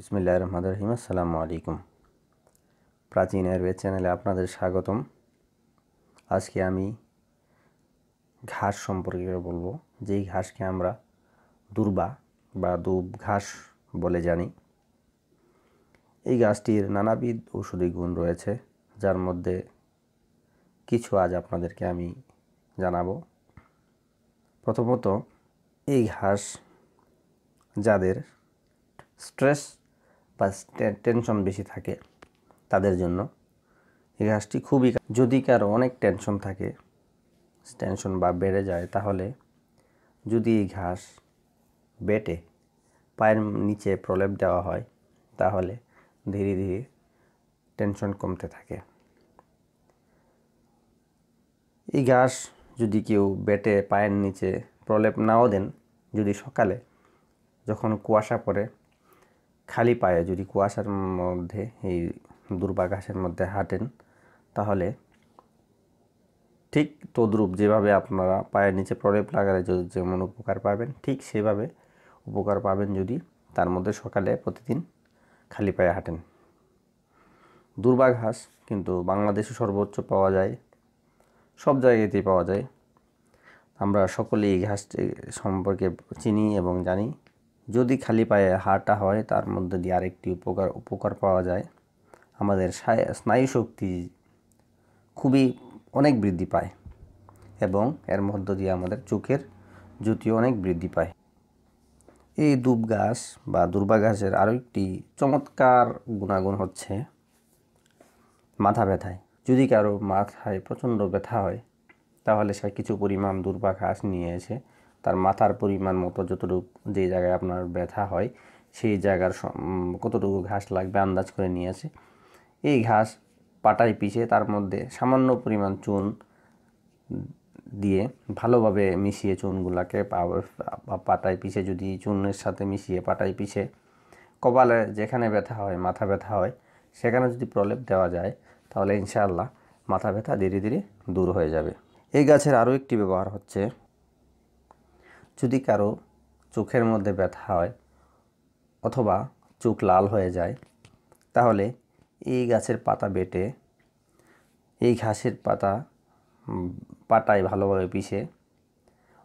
বিসমিল্লা রহমান রহিম আসসালামু আলাইকুম প্রাচীন আয়ুর্বেদ চ্যানেলে আপনাদের স্বাগতম আজকে আমি ঘাস সম্পর্কে বলবো যেই ঘাসকে আমরা দুর্বা বা দুব ঘাস বলে জানি এই গাছটির নানাবিধ ঔষধি গুণ রয়েছে যার মধ্যে কিছু আজ আপনাদেরকে আমি জানাবো প্রথমত এই ঘাস যাদের স্ট্রেস বা টেনশন বেশি থাকে তাদের জন্য এই ঘাসটি খুবই যদি কারো অনেক টেনশন থাকে টেনশন বা বেড়ে যায় তাহলে যদি এই ঘাস বেটে পায়ের নিচে প্রলেপ দেওয়া হয় তাহলে ধীরে ধীরে টেনশন কমতে থাকে এই ঘাস যদি কেউ বেটে পায়ের নিচে প্রলেপ নাও দেন যদি সকালে যখন কুয়াশা পড়ে খালি পায়ে যদি কুয়াশার মধ্যে এই দুর্বাঘাসের মধ্যে হাঁটেন তাহলে ঠিক তদ্রূপ যেভাবে আপনারা পায়ের নিচে প্রলেপ লাগালে যেমন উপকার পাবেন ঠিক সেভাবে উপকার পাবেন যদি তার মধ্যে সকালে প্রতিদিন খালি পায়ে হাঁটেন দুর্বাঘাস কিন্তু বাংলাদেশে সর্বোচ্চ পাওয়া যায় সব জায়গাতেই পাওয়া যায় আমরা সকলেই এই ঘাসটি সম্পর্কে চিনি এবং জানি যদি খালি পায়ে হাঁটা হয় তার মধ্যে দিয়ে আরেকটি উপকার উপকার পাওয়া যায় আমাদের স্নায়ু শক্তি খুবই অনেক বৃদ্ধি পায় এবং এর মধ্য দিয়ে আমাদের চোখের জ্যোতি অনেক বৃদ্ধি পায় এই দুব গাছ বা দুর্বা গাছের আরও একটি চমৎকার গুণাগুণ হচ্ছে মাথা ব্যথায় যদি কারো মাথায় প্রচণ্ড ব্যথা হয় তাহলে সে কিছু পরিমাণ দুর্বা ঘাস নিয়ে এসে তার মাথার পরিমাণ মতো যতটুকু যে জায়গায় আপনার ব্যথা হয় সেই জায়গার কতটুকু ঘাস লাগবে আন্দাজ করে নিয়ে আসে এই ঘাস পাটায় পিষে তার মধ্যে সামান্য পরিমাণ চুন দিয়ে ভালোভাবে মিশিয়ে চুনগুলাকে পাটায় পিষে যদি চুনের সাথে মিশিয়ে পাটায় পিষে কপালে যেখানে ব্যথা হয় মাথা ব্যথা হয় সেখানে যদি প্রলেপ দেওয়া যায় তাহলে ইনশাআল্লাহ মাথা ব্যথা ধীরে ধীরে দূর হয়ে যাবে এই গাছের আরও একটি ব্যবহার হচ্ছে যদি কারো চোখের মধ্যে ব্যথা হয় অথবা চোখ লাল হয়ে যায় তাহলে এই গাছের পাতা বেটে এই ঘাসের পাতা পাটায় ভালোভাবে পিষে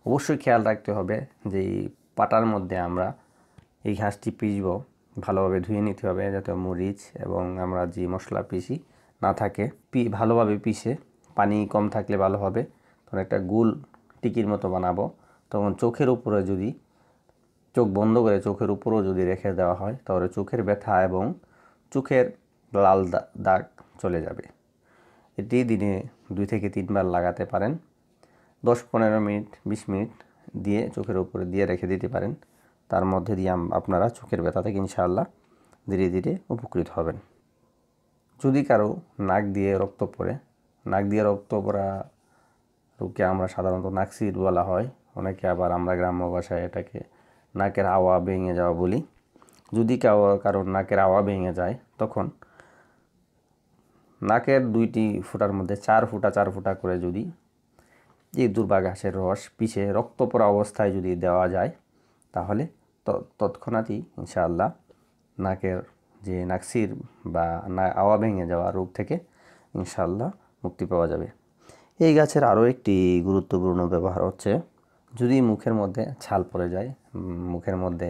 অবশ্যই খেয়াল রাখতে হবে যে এই পাটার মধ্যে আমরা এই ঘাসটি পিষব ভালোভাবে ধুয়ে নিতে হবে যাতে মরিচ এবং আমরা যে মশলা পিষি না থাকে পি ভালোভাবে পিষে পানি কম থাকলে ভালো হবে তখন একটা গুল টিকির মতো বানাবো তখন চোখের উপরে যদি চোখ বন্ধ করে চোখের উপরও যদি রেখে দেওয়া হয় তাহলে চোখের ব্যথা এবং চোখের লাল দাগ চলে যাবে এটি দিনে দুই থেকে তিনবার লাগাতে পারেন দশ পনেরো মিনিট বিশ মিনিট দিয়ে চোখের উপরে দিয়ে রেখে দিতে পারেন তার মধ্যে দিয়ে আপনারা চোখের ব্যথা থেকে ইনশাআল্লাহ ধীরে ধীরে উপকৃত হবেন যদি কারো নাক দিয়ে রক্ত পড়ে নাক দিয়ে রক্ত পড়া রোগকে আমরা সাধারণত নাকসির বলা হয় অনেকে আবার আমরা গ্রাম্য ভাষায় এটাকে নাকের আওয়া ভেঙে যাওয়া বলি যদি কারোর নাকের আওয়া ভেঙে যায় তখন নাকের দুইটি ফুটার মধ্যে চার ফুটা চার ফুটা করে যদি এই গাছের রস পিষে রক্তপরা অবস্থায় যদি দেওয়া যায় তাহলে তৎক্ষণাৎই ইনশাআল্লাহ নাকের যে নাকসির বা না আওয়া ভেঙে যাওয়া রোগ থেকে ইনশাআল্লাহ মুক্তি পাওয়া যাবে এই গাছের আরও একটি গুরুত্বপূর্ণ ব্যবহার হচ্ছে যদি মুখের মধ্যে ছাল পড়ে যায় মুখের মধ্যে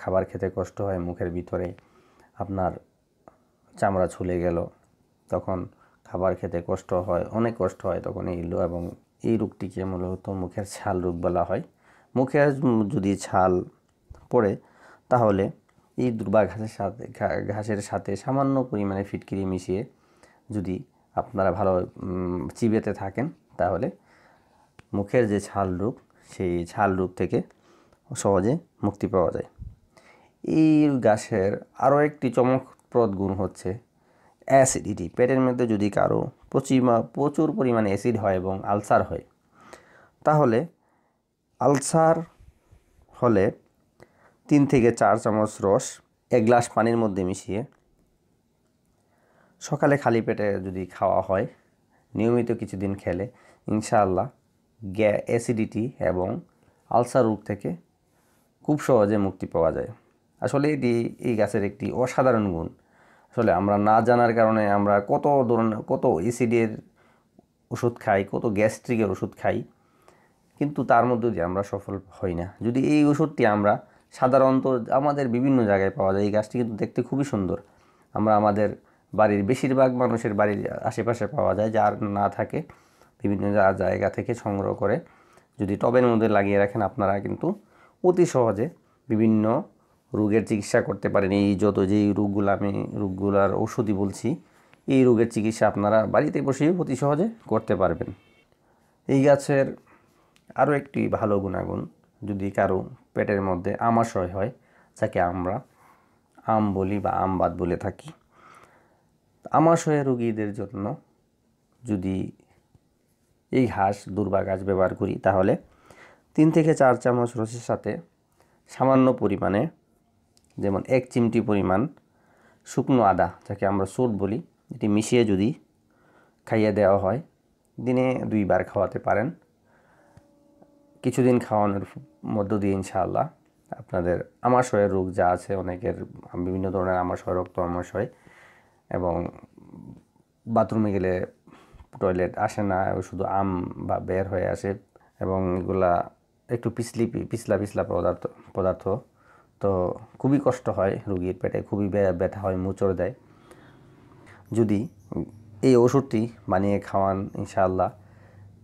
খাবার খেতে কষ্ট হয় মুখের ভিতরে আপনার চামড়া ছুলে গেল তখন খাবার খেতে কষ্ট হয় অনেক কষ্ট হয় তখন এইগুলো এবং এই রোগটিকে মূলত মুখের ছাল রোগ বলা হয় মুখে যদি ছাল পড়ে তাহলে এই দুর্বা ঘাসের সাথে ঘাসের সাথে সামান্য পরিমাণে ফিটকিরি মিশিয়ে যদি আপনারা ভালো চিবেতে থাকেন তাহলে মুখের যে ছাল রূপ সেই ছাল রূপ থেকে সহজে মুক্তি পাওয়া যায় এই গাছের আরও একটি চমকপ্রদ গুণ হচ্ছে অ্যাসিডিটি পেটের মধ্যে যদি কারো প্রচিমা প্রচুর পরিমাণে অ্যাসিড হয় এবং আলসার হয় তাহলে আলসার হলে তিন থেকে চার চামচ রস এক গ্লাস পানির মধ্যে মিশিয়ে সকালে খালি পেটে যদি খাওয়া হয় নিয়মিত কিছুদিন খেলে ইনশাআল্লাহ গ্যা অ্যাসিডিটি এবং আলসার রোগ থেকে খুব সহজে মুক্তি পাওয়া যায় আসলে এটি এই গাছের একটি অসাধারণ গুণ আসলে আমরা না জানার কারণে আমরা কত ধরনের কত এসিডের ওষুধ খাই কত গ্যাস্ট্রিকের ওষুধ খাই কিন্তু তার মধ্যে দিয়ে আমরা সফল হই না যদি এই ওষুধটি আমরা সাধারণত আমাদের বিভিন্ন জায়গায় পাওয়া যায় এই গাছটি কিন্তু দেখতে খুবই সুন্দর আমরা আমাদের বাড়ির বেশিরভাগ মানুষের বাড়ির আশেপাশে পাওয়া যায় যার না থাকে বিভিন্ন জায়গা থেকে সংগ্রহ করে যদি টবের মধ্যে লাগিয়ে রাখেন আপনারা কিন্তু অতি সহজে বিভিন্ন রোগের চিকিৎসা করতে পারেন এই যত যেই রোগগুলো আমি রোগগুলার ঔষধি বলছি এই রোগের চিকিৎসা আপনারা বাড়িতে বসেই অতি সহজে করতে পারবেন এই গাছের আরও একটি ভালো গুণাগুণ যদি কারো পেটের মধ্যে আমাশয় হয় যাকে আমরা আম বলি বা আমবাদ বলে থাকি আমাশয় রুগীদের জন্য যদি এই ঘাস দুর্বা গাছ ব্যবহার করি তাহলে তিন থেকে চার চামচ রসের সাথে সামান্য পরিমাণে যেমন এক চিমটি পরিমাণ শুকনো আদা যাকে আমরা সোট বলি এটি মিশিয়ে যদি খাইয়ে দেওয়া হয় দিনে দুইবার খাওয়াতে পারেন কিছুদিন খাওয়ানোর মধ্য দিয়ে ইনশাআল্লাহ আপনাদের আমাশয়ের রোগ যা আছে অনেকের বিভিন্ন ধরনের আমাশয় রক্ত আমাশয় এবং বাথরুমে গেলে টয়লেট আসে না শুধু আম বা বের হয়ে আসে এবং এগুলা একটু পিছলি পিছলা পিছলা পদার্থ পদার্থ তো খুবই কষ্ট হয় রুগীর পেটে খুবই ব্যথা হয় মুচড় দেয় যদি এই ওষুধটি বানিয়ে খাওয়ান ইনশাআল্লাহ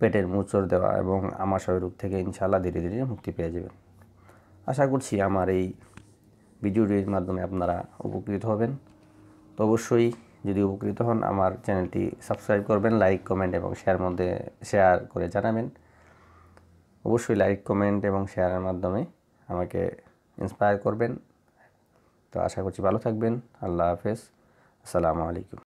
পেটের মুচড় দেওয়া এবং আমার আমাশয় রোগ থেকে ইনশাআল্লাহ ধীরে ধীরে মুক্তি পেয়ে যাবেন আশা করছি আমার এই ভিডিওটির মাধ্যমে আপনারা উপকৃত হবেন তো অবশ্যই যদি উপকৃত হন আমার চ্যানেলটি সাবস্ক্রাইব করবেন লাইক কমেন্ট এবং শেয়ার মধ্যে শেয়ার করে জানাবেন অবশ্যই লাইক কমেন্ট এবং শেয়ারের মাধ্যমে আমাকে ইন্সপায়ার করবেন তো আশা করছি ভালো থাকবেন আল্লাহ হাফেজ আসসালামু আলাইকুম